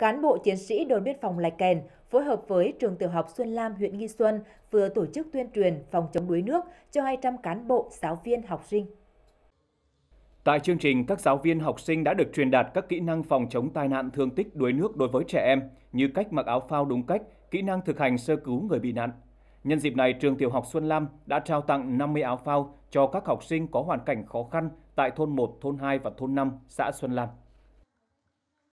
cán bộ chiến sĩ đồn biên phòng Lạch Kèn phối hợp với trường tiểu học Xuân Lam, huyện Nghi Xuân vừa tổ chức tuyên truyền phòng chống đuối nước cho 200 cán bộ, giáo viên, học sinh. Tại chương trình, các giáo viên học sinh đã được truyền đạt các kỹ năng phòng chống tai nạn thương tích đuối nước đối với trẻ em như cách mặc áo phao đúng cách, kỹ năng thực hành sơ cứu người bị nạn. Nhân dịp này, trường tiểu học Xuân Lam đã trao tặng 50 áo phao cho các học sinh có hoàn cảnh khó khăn tại thôn 1, thôn 2 và thôn 5, xã Xuân Lam.